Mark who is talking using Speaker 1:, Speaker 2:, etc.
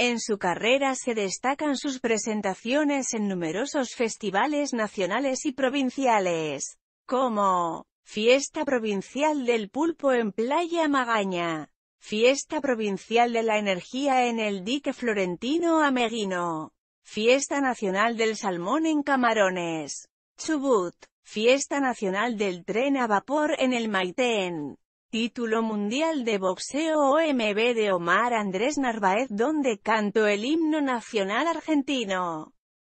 Speaker 1: En su carrera se destacan sus presentaciones en numerosos festivales nacionales y provinciales, como Fiesta Provincial del Pulpo en Playa Magaña, Fiesta Provincial de la Energía en el Dique Florentino Ameguino, Fiesta Nacional del Salmón en Camarones, Chubut, Fiesta Nacional del Tren a Vapor en el Maitén, Título Mundial de Boxeo OMB de Omar Andrés Narváez donde canto el himno nacional argentino.